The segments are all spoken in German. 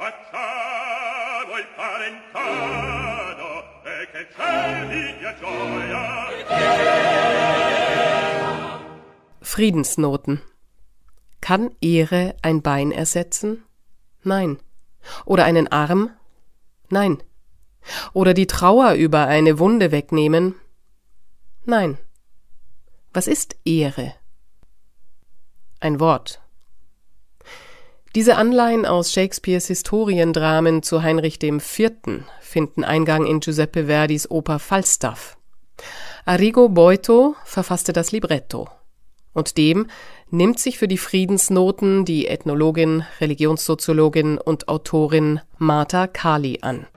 Facciamo il parentado e che cieli dia gioia. Friedensnoten. Kann Ehre ein Bein ersetzen? Nein. Oder einen Arm? Nein. Oder die Trauer über eine Wunde wegnehmen? Nein. Was ist Ehre? Ein Wort. Diese Anleihen aus Shakespeares Historiendramen zu Heinrich IV. finden Eingang in Giuseppe Verdis Oper Falstaff. Arrigo Boito verfasste das Libretto. Und dem nimmt sich für die Friedensnoten die Ethnologin, Religionssoziologin und Autorin Martha Kali an.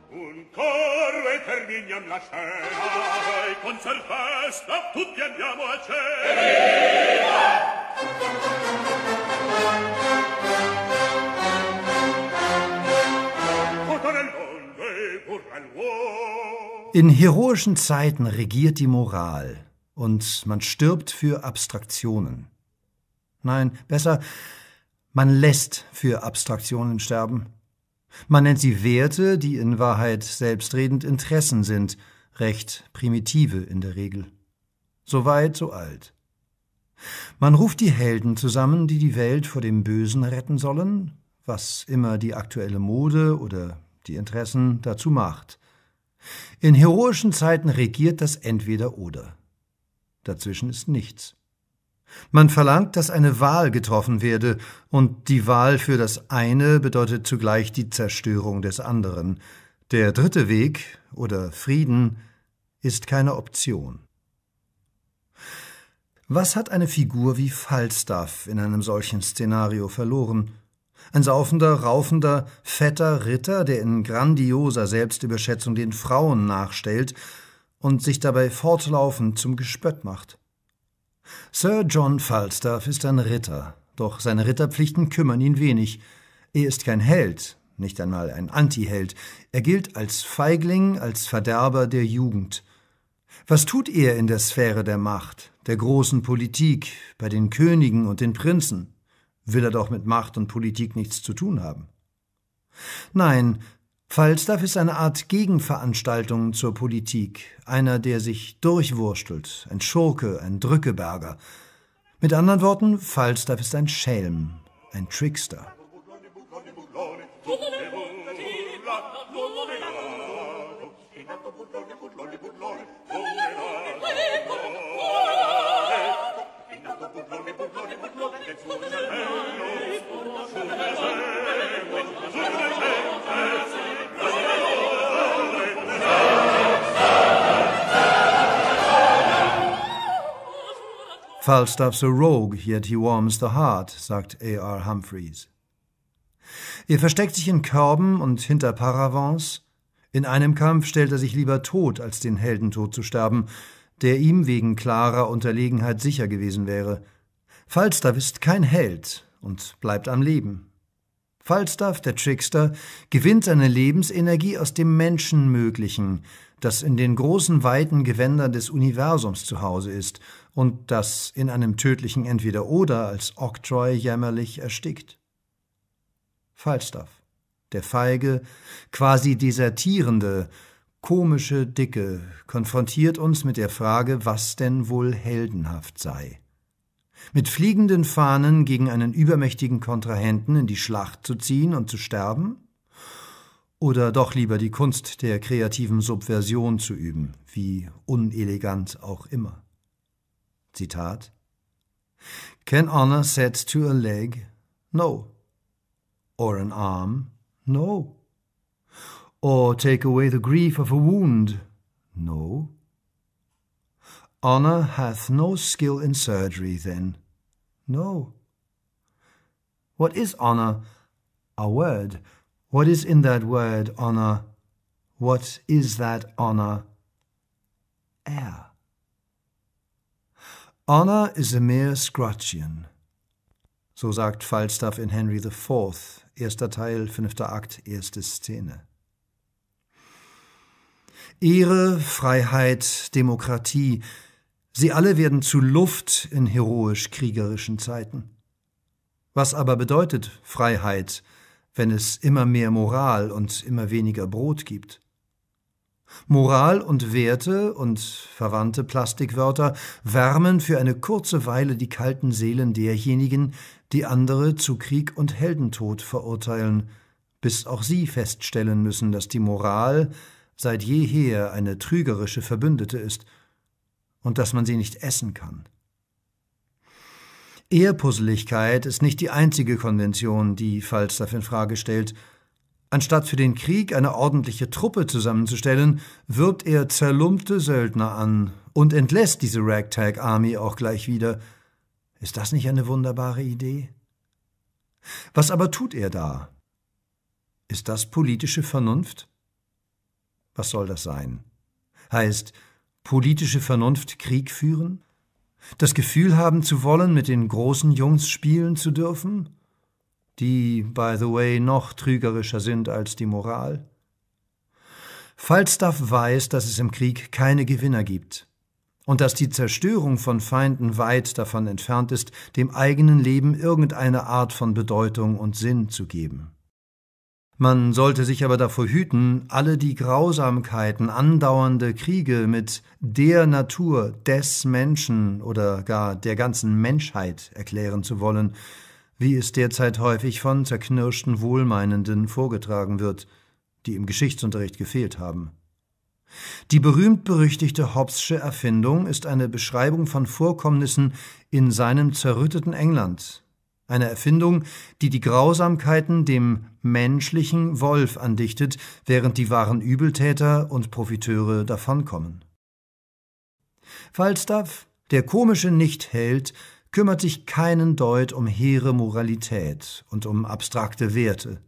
In heroischen Zeiten regiert die Moral und man stirbt für Abstraktionen. Nein, besser, man lässt für Abstraktionen sterben. Man nennt sie Werte, die in Wahrheit selbstredend Interessen sind, recht primitive in der Regel. So weit, so alt. Man ruft die Helden zusammen, die die Welt vor dem Bösen retten sollen, was immer die aktuelle Mode oder die Interessen dazu macht. In heroischen Zeiten regiert das entweder oder. Dazwischen ist nichts. Man verlangt, dass eine Wahl getroffen werde, und die Wahl für das eine bedeutet zugleich die Zerstörung des anderen. Der dritte Weg oder Frieden ist keine Option. Was hat eine Figur wie Falstaff in einem solchen Szenario verloren? Ein saufender, raufender, fetter Ritter, der in grandioser Selbstüberschätzung den Frauen nachstellt und sich dabei fortlaufend zum Gespött macht. Sir John Falstaff ist ein Ritter, doch seine Ritterpflichten kümmern ihn wenig. Er ist kein Held, nicht einmal ein Antiheld. Er gilt als Feigling, als Verderber der Jugend. Was tut er in der Sphäre der Macht, der großen Politik, bei den Königen und den Prinzen? Will er doch mit Macht und Politik nichts zu tun haben. Nein, Falstaff ist eine Art Gegenveranstaltung zur Politik, einer, der sich durchwurstelt, ein Schurke, ein Drückeberger. Mit anderen Worten, Falstaff ist ein Schelm, ein Trickster. Falstaff's a rogue, yet he warms the heart, sagt A.R. Humphreys. Er versteckt sich in Körben und hinter Paravents. In einem Kampf stellt er sich lieber tot, als den Heldentod zu sterben der ihm wegen klarer Unterlegenheit sicher gewesen wäre. Falstaff ist kein Held und bleibt am Leben. Falstaff, der Trickster, gewinnt seine Lebensenergie aus dem Menschenmöglichen, das in den großen weiten Gewändern des Universums zu Hause ist und das in einem tödlichen Entweder-Oder als Octroy jämmerlich erstickt. Falstaff, der feige, quasi desertierende, komische Dicke konfrontiert uns mit der Frage, was denn wohl heldenhaft sei. Mit fliegenden Fahnen gegen einen übermächtigen Kontrahenten in die Schlacht zu ziehen und zu sterben? Oder doch lieber die Kunst der kreativen Subversion zu üben, wie unelegant auch immer. Zitat Can honor set to a leg? No. Or an arm? No. or take away the grief of a wound. No. Honour hath no skill in surgery, then. No. What is honour? A word. What is in that word, honour? What is that honour? Air. Honour is a mere Scrutcheon. So sagt Falstaff in Henry IV, erster Teil, fünfter Akt, erste Szene. Ehre, Freiheit, Demokratie, sie alle werden zu Luft in heroisch-kriegerischen Zeiten. Was aber bedeutet Freiheit, wenn es immer mehr Moral und immer weniger Brot gibt? Moral und Werte und verwandte Plastikwörter wärmen für eine kurze Weile die kalten Seelen derjenigen, die andere zu Krieg und Heldentod verurteilen, bis auch sie feststellen müssen, dass die Moral seit jeher eine trügerische Verbündete ist und dass man sie nicht essen kann. Ehrpuzzeligkeit ist nicht die einzige Konvention, die Falstaff in Frage stellt. Anstatt für den Krieg eine ordentliche Truppe zusammenzustellen, wirbt er zerlumpte Söldner an und entlässt diese Ragtag Army auch gleich wieder. Ist das nicht eine wunderbare Idee? Was aber tut er da? Ist das politische Vernunft? Was soll das sein? Heißt politische Vernunft Krieg führen? Das Gefühl haben zu wollen, mit den großen Jungs spielen zu dürfen? Die, by the way, noch trügerischer sind als die Moral? Falstaff weiß, dass es im Krieg keine Gewinner gibt und dass die Zerstörung von Feinden weit davon entfernt ist, dem eigenen Leben irgendeine Art von Bedeutung und Sinn zu geben. Man sollte sich aber davor hüten, alle die Grausamkeiten, andauernde Kriege mit der Natur, des Menschen oder gar der ganzen Menschheit erklären zu wollen, wie es derzeit häufig von zerknirschten Wohlmeinenden vorgetragen wird, die im Geschichtsunterricht gefehlt haben. Die berühmt-berüchtigte Hobbesche Erfindung ist eine Beschreibung von Vorkommnissen in seinem zerrütteten England, eine Erfindung, die die Grausamkeiten dem menschlichen Wolf andichtet, während die wahren Übeltäter und Profiteure davonkommen. Falstaff, der komische Nichtheld, kümmert sich keinen Deut um hehre Moralität und um abstrakte Werte.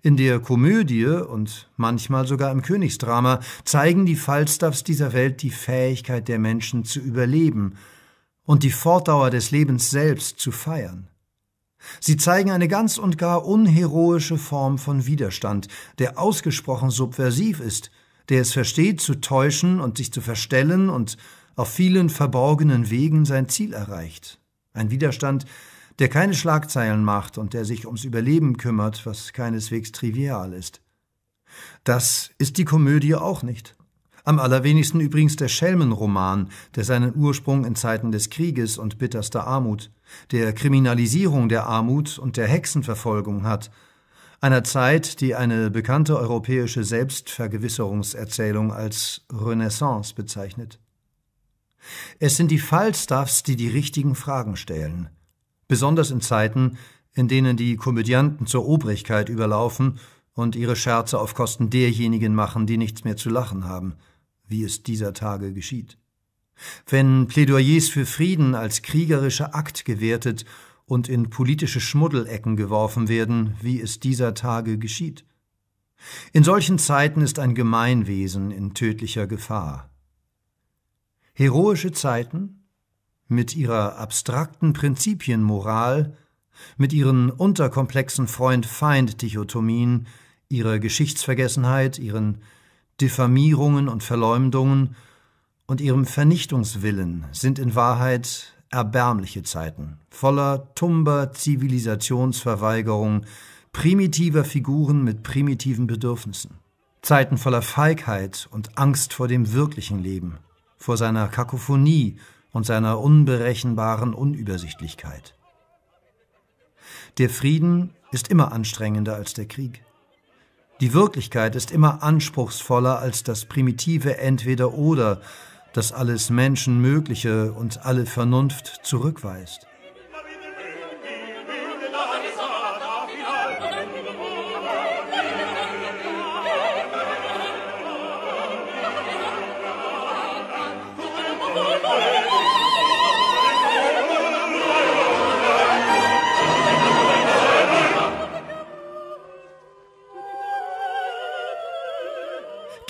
In der Komödie und manchmal sogar im Königsdrama zeigen die Falstaffs dieser Welt die Fähigkeit der Menschen zu überleben und die Fortdauer des Lebens selbst zu feiern. Sie zeigen eine ganz und gar unheroische Form von Widerstand, der ausgesprochen subversiv ist, der es versteht, zu täuschen und sich zu verstellen und auf vielen verborgenen Wegen sein Ziel erreicht. Ein Widerstand, der keine Schlagzeilen macht und der sich ums Überleben kümmert, was keineswegs trivial ist. Das ist die Komödie auch nicht. Am allerwenigsten übrigens der Schelmenroman, der seinen Ursprung in Zeiten des Krieges und bitterster Armut, der Kriminalisierung der Armut und der Hexenverfolgung hat, einer Zeit, die eine bekannte europäische Selbstvergewisserungserzählung als Renaissance bezeichnet. Es sind die Falstaffs, die die richtigen Fragen stellen, besonders in Zeiten, in denen die Komödianten zur Obrigkeit überlaufen und ihre Scherze auf Kosten derjenigen machen, die nichts mehr zu lachen haben wie es dieser Tage geschieht. Wenn Plädoyers für Frieden als kriegerischer Akt gewertet und in politische Schmuddelecken geworfen werden, wie es dieser Tage geschieht. In solchen Zeiten ist ein Gemeinwesen in tödlicher Gefahr. Heroische Zeiten mit ihrer abstrakten Prinzipienmoral, mit ihren unterkomplexen Freund-Feind-Dichotomien, ihrer Geschichtsvergessenheit, ihren Diffamierungen und Verleumdungen und ihrem Vernichtungswillen sind in Wahrheit erbärmliche Zeiten, voller tumber Zivilisationsverweigerung, primitiver Figuren mit primitiven Bedürfnissen. Zeiten voller Feigheit und Angst vor dem wirklichen Leben, vor seiner Kakophonie und seiner unberechenbaren Unübersichtlichkeit. Der Frieden ist immer anstrengender als der Krieg. Die Wirklichkeit ist immer anspruchsvoller als das primitive Entweder oder, das alles Menschenmögliche und alle Vernunft zurückweist.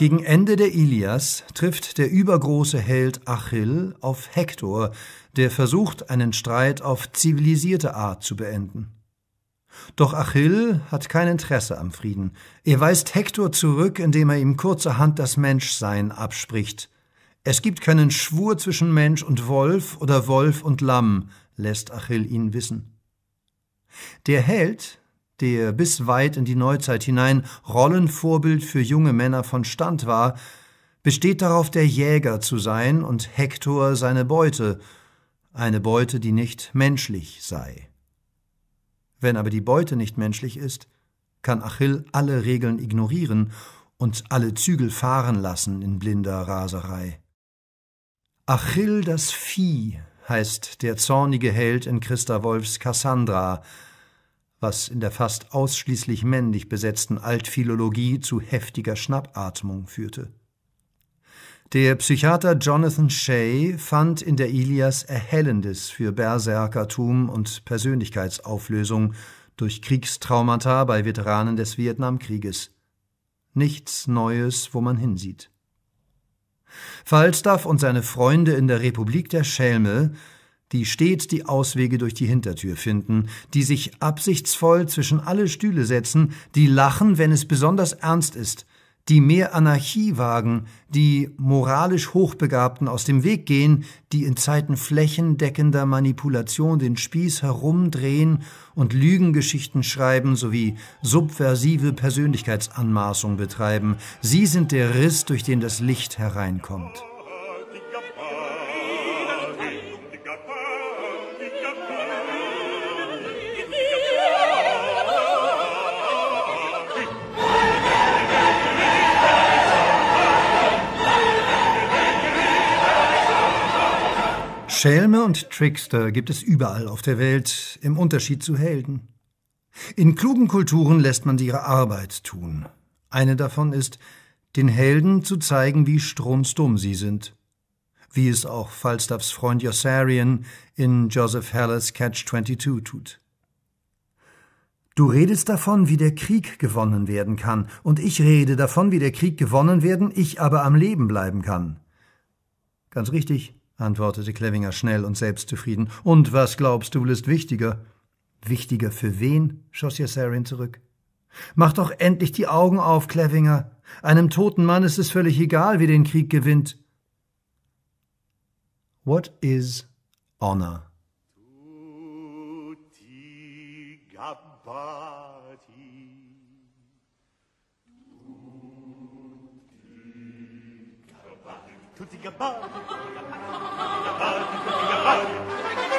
Gegen Ende der Ilias trifft der übergroße Held Achill auf Hektor, der versucht, einen Streit auf zivilisierte Art zu beenden. Doch Achill hat kein Interesse am Frieden. Er weist Hektor zurück, indem er ihm kurzerhand das Menschsein abspricht. Es gibt keinen Schwur zwischen Mensch und Wolf oder Wolf und Lamm, lässt Achill ihn wissen. Der Held der bis weit in die Neuzeit hinein Rollenvorbild für junge Männer von Stand war, besteht darauf, der Jäger zu sein und Hektor seine Beute, eine Beute, die nicht menschlich sei. Wenn aber die Beute nicht menschlich ist, kann Achill alle Regeln ignorieren und alle Zügel fahren lassen in blinder Raserei. Achill das Vieh heißt der zornige Held in Christa Wolfs Cassandra, was in der fast ausschließlich männlich besetzten Altphilologie zu heftiger Schnappatmung führte. Der Psychiater Jonathan Shay fand in der Ilias Erhellendes für Berserkertum und Persönlichkeitsauflösung durch Kriegstraumata bei Veteranen des Vietnamkrieges. Nichts Neues, wo man hinsieht. Falstaff und seine Freunde in der Republik der Schelme die stets die Auswege durch die Hintertür finden, die sich absichtsvoll zwischen alle Stühle setzen, die lachen, wenn es besonders ernst ist, die mehr Anarchie wagen, die moralisch Hochbegabten aus dem Weg gehen, die in Zeiten flächendeckender Manipulation den Spieß herumdrehen und Lügengeschichten schreiben sowie subversive Persönlichkeitsanmaßung betreiben. Sie sind der Riss, durch den das Licht hereinkommt. Schelme und Trickster gibt es überall auf der Welt, im Unterschied zu Helden. In klugen Kulturen lässt man sie ihre Arbeit tun. Eine davon ist, den Helden zu zeigen, wie strunzdumm sie sind. Wie es auch Falstaffs Freund Yossarian in Joseph Haller's Catch-22 tut. Du redest davon, wie der Krieg gewonnen werden kann, und ich rede davon, wie der Krieg gewonnen werden, ich aber am Leben bleiben kann. Ganz richtig antwortete Klevinger schnell und selbstzufrieden. Und was glaubst du, ist wichtiger? Wichtiger für wen? schoss Yassarin zurück. Mach doch endlich die Augen auf, Klevinger. Einem toten Mann ist es völlig egal, wie den Krieg gewinnt. What is honor? tutti gabbati, tutti gabbati,